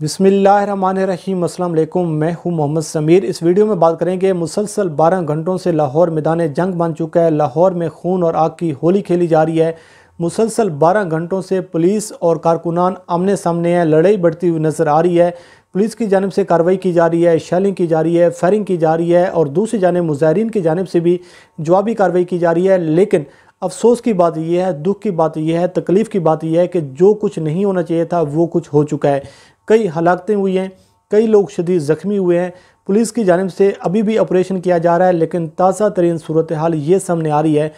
बिसमीम अल्लाम मैं हूं मोहम्मद समीर इस वीडियो में बात करेंगे मुसलसल 12 घंटों से लाहौर मैदान जंग बन चुका है लाहौर में खून और आग की होली खेली जा रही है मुसलसल 12 घंटों से पुलिस और कारकुनान आमने सामने हैं लड़ाई बढ़ती हुई नज़र आ रही है पुलिस की जानब से कार्रवाई की जा रही है शेलिंग की जा रही है फायरिंग की जा रही है और दूसरी जानब मुजाहरीन की जानब से भी जवाबी कार्रवाई की जा रही है लेकिन अफसोस की बात यह है दुख की बात यह है तकलीफ़ की बात यह है कि जो कुछ नहीं होना चाहिए था वो कुछ हो चुका है कई हलाकतें हुई हैं कई लोग शदीद ज़ख्मी हुए हैं पुलिस की जानब से अभी भी ऑपरेशन किया जा रहा है लेकिन ताज़ा तरीन सूरत हाल ये सामने आ रही है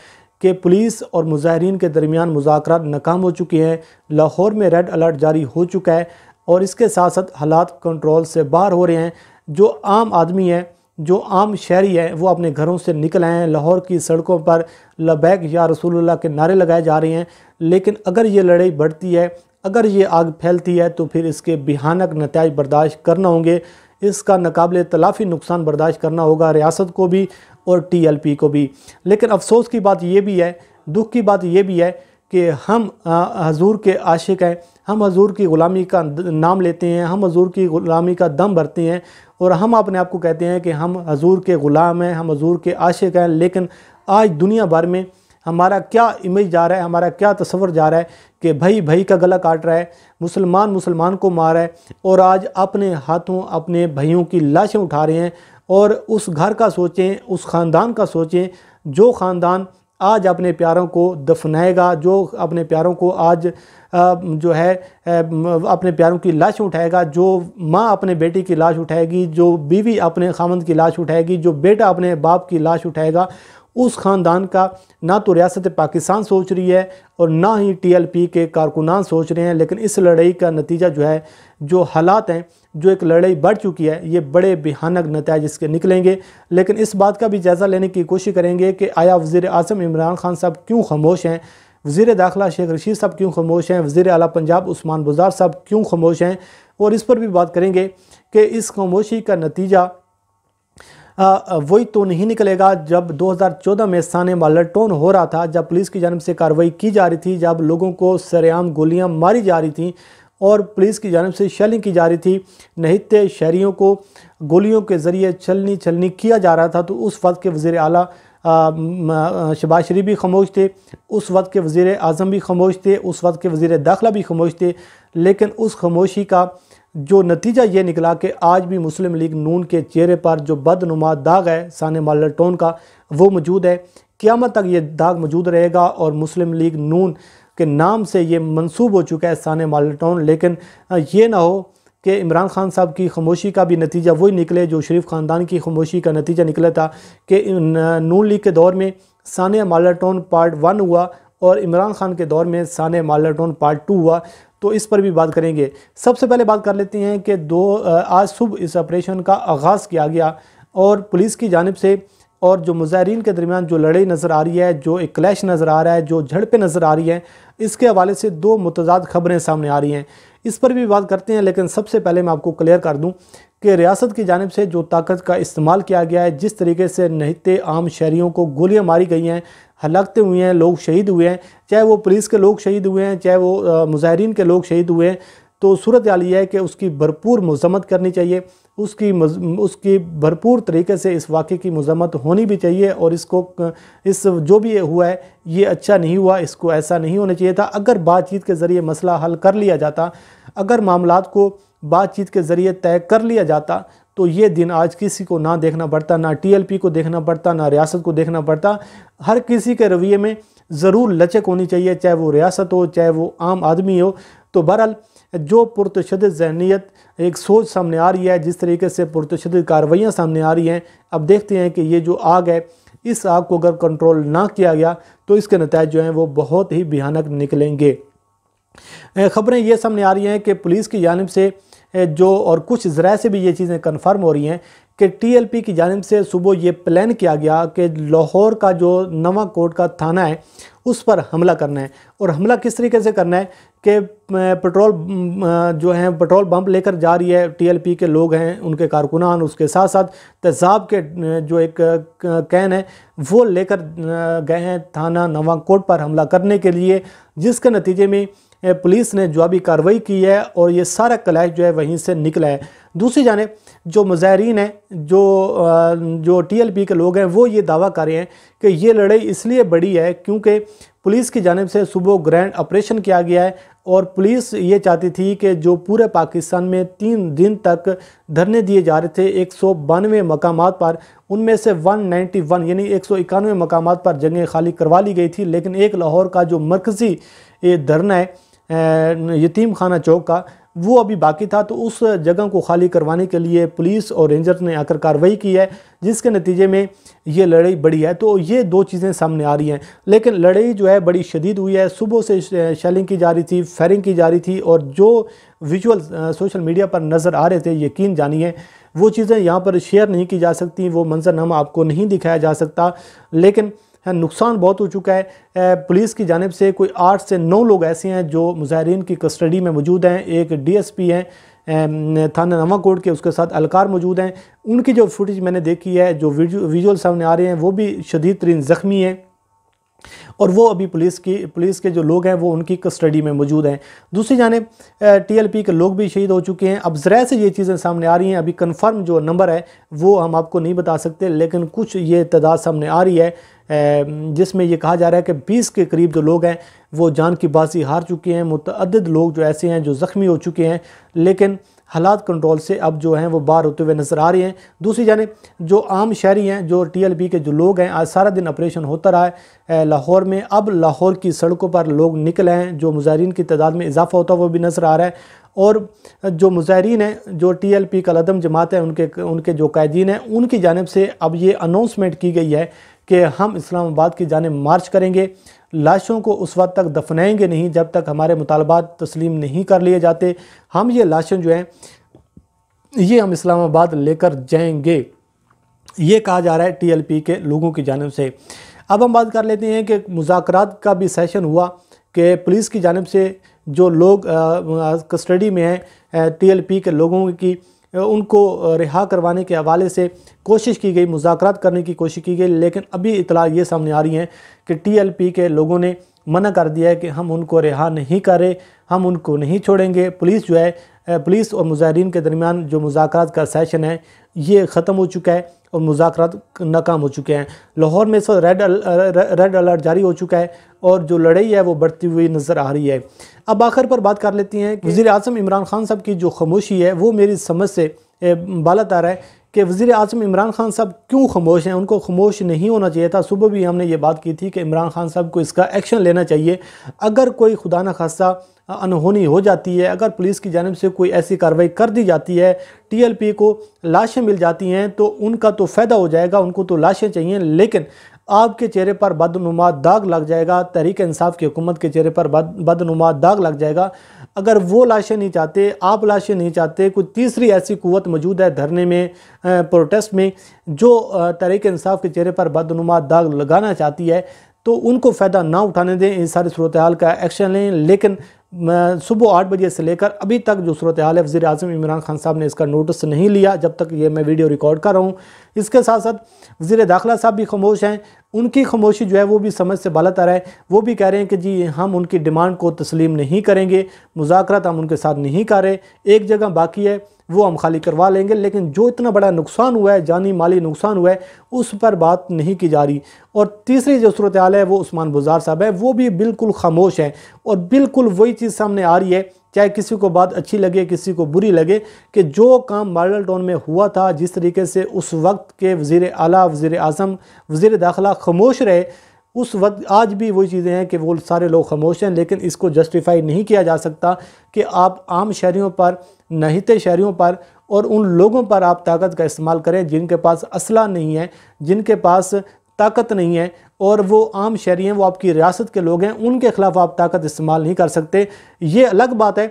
कि पुलिस और मुजाहरीन के दरमियान मुजाकर नाकाम हो चुके हैं लाहौर में रेड अलर्ट जारी हो चुका है और इसके साथ साथ हालात कंट्रोल से बाहर हो रहे हैं जो आम आदमी हैं जो आम शहरी हैं वो अपने घरों से निकल आए हैं लाहौर की सड़कों पर लबैक या रसूलुल्लाह के नारे लगाए जा रहे हैं लेकिन अगर ये लड़ाई बढ़ती है अगर ये आग फैलती है तो फिर इसके बिहानक नतज बर्दाश्त करना होंगे इसका नाकबले तलाफी नुकसान बर्दाश्त करना होगा रियासत को भी और टी एल पी को भी लेकिन अफसोस की बात यह भी है दुख की बात यह भी है कि हम हजूर के आशिक हैं हम हजूर की ग़ुलामी का नाम लेते हैं हम हजूर की ग़ुलामी का दम भरते हैं और हम अपने आप को कहते हैं कि हम हजूर के ग़ुलाम हैं हम हजूर के आशिक हैं लेकिन आज दुनिया भर में हमारा क्या इमेज जा रहा है हमारा क्या तस्वर जा रहा है कि भाई भाई का गला काट रहा है मुसलमान मुसलमान को मार रहा है और आज अपने हाथों अपने भाइयों की लाशें उठा रहे हैं और उस घर का सोचें उस ख़ानदान का सोचें जो ख़ानदान आज अपने प्यारों को दफनाएगा जो अपने प्यारों को आज जो है अपने प्यारों की लाश उठाएगा जो माँ अपने बेटे की लाश उठाएगी जो बीवी अपने खामंद की लाश उठाएगी जो बेटा अपने बाप की लाश उठाएगा उस ख़ानदान का ना तो रियासत पाकिस्तान सोच रही है और ना ही टीएलपी के कारकुनान सोच रहे हैं लेकिन इस लड़ाई का नतीजा जो है जो हालात हैं जो एक लड़ाई बढ़ चुकी है ये बड़े भयानक नतज इसके निकलेंगे लेकिन इस बात का भी जायज़ा लेने की कोशिश करेंगे कि आया वज़ी अजम इमरान खान साहब क्यों खामोश हैं वज़ी दाखिला शेख रशीद साहब क्यों खामोश हैं वज़ी अला पंजाब उस्मान बुजार साहब क्यों खामोश हैं और इस पर भी बात करेंगे कि इस खामोशी का नतीजा वही तो नहीं निकलेगा जब 2014 में साने में अलर्टोन हो रहा था जब पुलिस की जानब से कार्रवाई की जा रही थी जब लोगों को सरेआम गोलियां मारी जा रही थी और पुलिस की जानब से शेलिंग की जा रही थी नहित्य तो शहरीों को गोलियों के ज़रिए छलनी छलनी किया जा रहा था तो उस वक्त के वज़ी अली शबाज शरीफ भी खामोश थे उस वक्त के वज़ी अजम भी खामोश थे उस वक्त के वज़ी दाखिला भी खामोश थे लेकिन उस खामोशी का जो नतीजा ये निकला कि आज भी मुस्लिम लीग नून के चेहरे पर जो बदनुमा दाग है सान मालटोन का वो मौजूद है क़्यामत तक ये दाग मौजूद रहेगा और मुस्लिम लीग नून के नाम से ये मंसूब हो चुका है सान मालटोन लेकिन ये ना हो कि इमरान खान साहब की खामोशी का भी नतीजा वही निकले जो शरीफ ख़ानदान की खामोशी का नतीजा निकला था कि नून लीग के दौर में सान मालटोन पार्ट वन हुआ और इमरान खान के दौर में सान मालटोन पार्ट टू हुआ तो इस पर भी बात करेंगे सबसे पहले बात कर लेते हैं कि दो आज सुबह इस ऑपरेशन का आगाज़ किया गया और पुलिस की जानब से और जो मुजाहरीन के दरमियान जो लड़ाई नज़र आ रही है जो एक क्लैश नज़र आ रहा है जो झड़पें नज़र आ रही हैं इसके हवाले से दो मतजाद खबरें सामने आ रही हैं इस पर भी बात करते हैं लेकिन सबसे पहले मैं आपको क्लियर कर दूं कि रियासत की जानब से जो ताकत का इस्तेमाल किया गया है जिस तरीके से नहते आम शहरीों को गोलियाँ मारी गई हैं हलाकते हुए हैं लोग शहीद हुए हैं चाहे वो पुलिस के लोग शहीद हुए हैं चाहे वो मुजाहरीन के लोग शहीद हुए हैं तो सूरत हाल यह है कि उसकी भरपूर मजम्मत करनी चाहिए उसकी उसकी भरपूर तरीके से इस वाक़े की मजम्मत होनी भी चाहिए और इसको इस जो भी हुआ है ये अच्छा नहीं हुआ इसको ऐसा नहीं होना चाहिए था अगर बातचीत के ज़रिए मसला हल कर लिया जाता अगर मामला को बातचीत के ज़रिए तय कर लिया जाता तो ये दिन आज किसी को ना देखना पड़ता ना टीएलपी को देखना पड़ता ना रियासत को देखना पड़ता हर किसी के रवैये में ज़रूर लचक होनी चाहिए चाहे वो रियासत हो चाहे वो आम आदमी हो तो बहरहाल जो पुरतशद जहनीत एक सोच सामने आ रही है जिस तरीके से पुरतशद कार्रवाइयाँ सामने आ रही हैं अब देखते हैं कि ये जो आग है इस आग को अगर कंट्रोल ना किया गया तो इसके नतज जो हैं वो बहुत ही भयानक निकलेंगे ख़बरें ये सामने आ रही हैं कि पुलिस की जानब से जो और कुछ ज़रा से भी ये चीज़ें कन्फर्म हो रही हैं कि टीएलपी की जानब से सुबह ये प्लान किया गया कि लाहौर का जो नवा कोट का थाना है उस पर हमला करना है और हमला किस तरीके से करना है के पेट्रोल जो है पेट्रोल पम्प लेकर जा रही है टीएलपी के लोग हैं उनके कारकुनान उसके साथ साथ तेजाब के जो एक कैन है वो लेकर गए हैं थाना नवाकोट पर हमला करने के लिए जिसके नतीजे में पुलिस ने जवाबी कार्रवाई की है और ये सारा कलाश जो है वहीं से निकला है दूसरी जाने जो मुजाहरीन हैं जो जो टीएलपी के लोग हैं वो ये दावा कर रहे हैं कि ये लड़ाई इसलिए बड़ी है क्योंकि पुलिस की जानब से सुबह ग्रैंड ऑपरेशन किया गया है और पुलिस ये चाहती थी कि जो पूरे पाकिस्तान में तीन दिन तक धरने दिए जा रहे थे एक सौ बानवे मकाम पर उनमें से 191 यानी एक सौ इक्यानवे मकाम पर जगह खाली करवा ली गई थी लेकिन एक लाहौर का जो मरकज़ी धरना है यतीम खाना चौक का वो अभी बाकी था तो उस जगह को खाली करवाने के लिए पुलिस और रेंजर्स ने आकर कार्रवाई की है जिसके नतीजे में ये लड़ाई बढ़ी है तो ये दो चीज़ें सामने आ रही हैं लेकिन लड़ाई जो है बड़ी शदीद हुई है सुबह से शेलिंग की जा रही थी फायरिंग की जा रही थी और जो विजुअल सोशल मीडिया पर नज़र आ रहे थे यकीन जानिए वो चीज़ें यहाँ पर शेयर नहीं की जा सकती वो मंजरनामा आपको नहीं दिखाया जा सकता लेकिन हाँ, नुकसान बहुत हो चुका है पुलिस की जानब से कोई आठ से नौ लोग ऐसे हैं जो मुजाहरीन की कस्टडी में मौजूद हैं एक डीएसपी हैं थाना नवा के उसके साथ अलकार मौजूद हैं उनकी जो फुटेज मैंने देखी है जो विजुअल सामने आ रहे हैं वो भी शदीद तरीन ज़ख्मी हैं और वो अभी पुलिस की पुलिस के जो लोग हैं वो उनकी कस्टडी में मौजूद हैं दूसरी जानब टीएलपी के लोग भी शहीद हो चुके हैं अब ज़रा से ये चीज़ें सामने आ रही हैं अभी कंफर्म जो नंबर है वो हम आपको नहीं बता सकते लेकिन कुछ ये तादाद सामने आ रही है जिसमें यह कहा जा रहा है कि बीस के करीब जो लोग हैं वो जान की बाजी हार चुके हैं मुतद लोग जो ऐसे हैं जो ज़ख्मी हो चुके हैं लेकिन हालात कंट्रोल से अब जो हैं वो बाहर होते हुए नज़र आ रहे हैं दूसरी जानब जो आम शहरी हैं जो टीएलबी के जो लोग हैं आज सारा दिन ऑपरेशन होता रहा है लाहौर में अब लाहौर की सड़कों पर लोग निकले हैं जो मुजाहरीन की तादाद में इजाफा होता है वो भी नज़र आ रहा है और जो मुजाहरीन हैं जो टी एल पी कलदम जमात है उनके उनके जो कैदीन हैं उनकी जानब से अब ये अनाउंसमेंट की गई है कि हम इस्लामाबाद की जानब मार्च करेंगे लाशों को उस वक्त तक दफनाएंगे नहीं जब तक हमारे मुतालबात तस्लीम नहीं कर लिए जाते हम ये लाशें जो हैं ये हम इस्लामाबाद लेकर जाएंगे ये कहा जा रहा है टीएलपी के लोगों की जानब से अब हम बात कर लेते हैं कि मुजाकर का भी सेशन हुआ कि पुलिस की जानब से जो लोग कस्टडी में हैं टीएलपी के लोगों की उनको रिहा करवाने के हवाले से कोशिश की गई मुजाकर करने की कोशिश की गई लेकिन अभी इतला ये सामने आ रही है कि टीएलपी के लोगों ने मना कर दिया है कि हम उनको रिहा नहीं करें हम उनको नहीं छोड़ेंगे पुलिस जो है पुलिस और मुजाहरीन के दरमियान जो मुजाकर का सेशन है ये ख़त्म हो चुका है और मुजाकर नाकाम हो चुके हैं लाहौर में इस वक्त रेड अल, रेड अलर्ट जारी हो चुका है और जो लड़ाई है वो बढ़ती हुई नज़र आ रही है अब आखिर पर बात कर लेती हैं हम्म। वज़ी अजम इमरान खान साहब की जो खामोशी है वो मेरी समझ से आ रहा है कि वज़ी अजम इमरान खान साहब क्यों खामोश हैं उनको खामोश नहीं होना चाहिए था सुबह भी हमने ये बात की थी कि इमरान खान साहब को इसका एक्शन लेना चाहिए अगर कोई खुदा न खासा अनहोनी हो जाती है अगर पुलिस की जानब से कोई ऐसी कार्रवाई कर दी जाती है टीएलपी को लाशें मिल जाती हैं तो उनका तो फ़ायदा हो जाएगा उनको तो लाशें चाहिए लेकिन आपके चेहरे पर बदनुमा दाग लग जाएगा तहरीक इंसाफ की हुकूमत के चेहरे पर बदनुमा दाग लग जाएगा अगर वो लाशें नहीं चाहते आप लाशें नहीं चाहते कोई तीसरी ऐसी कुत मौजूद है धरने में प्रोटेस्ट में जो तहरीक इंसाफ के चेहरे पर बदनुमा दाग लगाना चाहती है तो उनको फ़ायदा ना उठाने दें इन सारी सूरत हाल का एक्शन लें लेकिन सुबह आठ बजे से लेकर अभी तक जो सूरत हाल है वजी अजम इमरान खान साहब ने इसका नोटिस नहीं लिया जब तक ये मैं वीडियो रिकॉर्ड कर रहा हूँ इसके साथ साथ वज़ी दाखिला साहब भी खामोश हैं उनकी खामोशी जो है वो भी समझ से बलत आ रहा है वो भी कह रहे हैं कि जी हम उनकी डिमांड को तस्लीम नहीं करेंगे मुजाकरत हम उनके साथ नहीं कर रहे एक जगह बाकी है वो हम खाली करवा लेंगे लेकिन जो इतना बड़ा नुकसान हुआ है जानी माली नुकसान हुआ है उस पर बात नहीं की जा रही और तीसरी जो सूरत हाल है वो उस्मान बुजार साहब है वो भी बिल्कुल खामोश हैं और बिल्कुल वही चीज़ सामने आ रही है चाहे किसी को बात अच्छी लगे किसी को बुरी लगे कि जो काम मॉडल टाउन में हुआ था जिस तरीके से उस वक्त के वज़ी अला वज़ी अजम वज़ी दाखिला खामोश रहे उस वक्त आज भी वही चीज़ें हैं कि वो सारे लोग खामोश हैं लेकिन इसको जस्टिफाई नहीं किया जा सकता कि आप आम शहरीों पर नहते शहरीों पर और उन लोगों पर आप ताकत का इस्तेमाल करें जिनके पास असला नहीं है जिनके पास ताकत नहीं है और वो आम शहरी हैं वो आपकी रियासत के लोग हैं उनके ख़िलाफ़ आप ताकत इस्तेमाल नहीं कर सकते ये अलग बात है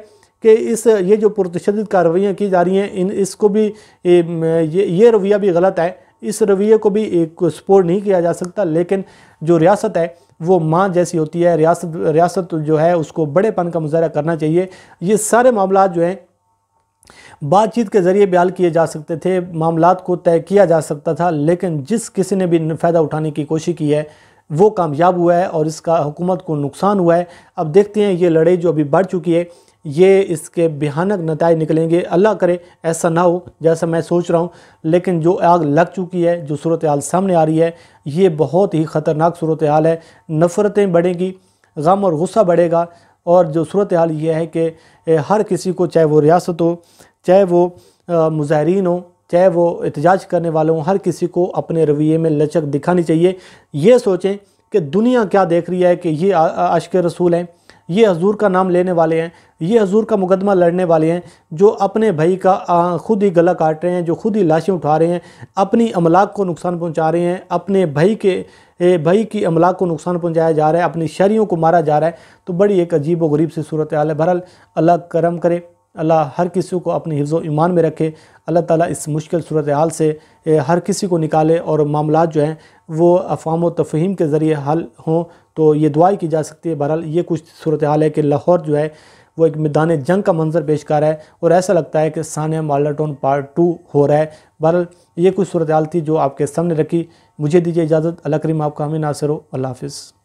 कि इस ये जो पुरतशद कार्रवाइयाँ की जा रही हैं इन इसको भी ये ये रवैया भी गलत है इस रवैये को भी एक सपोर्ट नहीं किया जा सकता लेकिन जो रियासत है वो माँ जैसी होती है रियासत रियासत जो है उसको बड़ेपन का मुजाहरा करना चाहिए ये सारे मामला जो हैं बातचीत के ज़रिए बयाल किए जा सकते थे मामला को तय किया जा सकता था लेकिन जिस किसी ने भी फ़ायदा उठाने की कोशिश की है वो कामयाब हुआ है और इसका हुकूमत को नुकसान हुआ है अब देखते हैं ये लड़ाई जो अभी बढ़ चुकी है ये इसके भयानक नतज निकलेंगे अल्लाह करे ऐसा ना हो जैसा मैं सोच रहा हूँ लेकिन जो आग लग चुकी है जो सूरत हाल सामने आ रही है ये बहुत ही ख़तरनाक सूरत हाल है नफ़रतें बढ़ेंगी गम और गुस्सा बढ़ेगा और जो सूरत हाल ये है कि हर किसी को चाहे वो रियासत हो चाहे वो मुजाहरीन हो चाहे वो एहतजाज करने वाले हों हर किसी को अपने रवैये में लचक दिखानी चाहिए ये सोचें कि दुनिया क्या देख रही है कि ये अशक रसूल हैं ये हजूर का नाम लेने वाले हैं ये हजूर का मुकदमा लड़ने वाले हैं जो अपने भाई का ख़ुद ही गला काट रहे हैं जो खुद ही लाशें उठा रहे हैं अपनी अमलाक को नुकसान पहुंचा रहे हैं अपने भाई के भाई की अमलाक को नुकसान पहुंचाया जा रहा है अपनी शहरीों को मारा जा रहा है तो बड़ी एक अजीब व गरीब सी सूरत हाल है बहरहाल अल्लाह करम करे अल्लाह हर किसी को अपने हिफ्ज़ ईमान में रखे अल्लाह ताला इस मुश्किल सूरत हाल से हर किसी को निकाले और मामला जो हैं वो अफवाम व तफहीम के ज़रिए हल हों तो ये दुआई की जा सकती है बहरहाल ये कुछ सूरत हाल है कि लाहौर जो है वो एक मैदान जंग का मंजर पेश कर रहा है और ऐसा लगता है कि सानिया मालाटोन पार्ट टू हो रहा है बहरहाल ये कुछ सूरत हाल थी जो आपके सामने रखी मुझे दीजिए इजाज़त अल्लाह करीम आपका हमें नासिर हो अल्लाह हाफिज़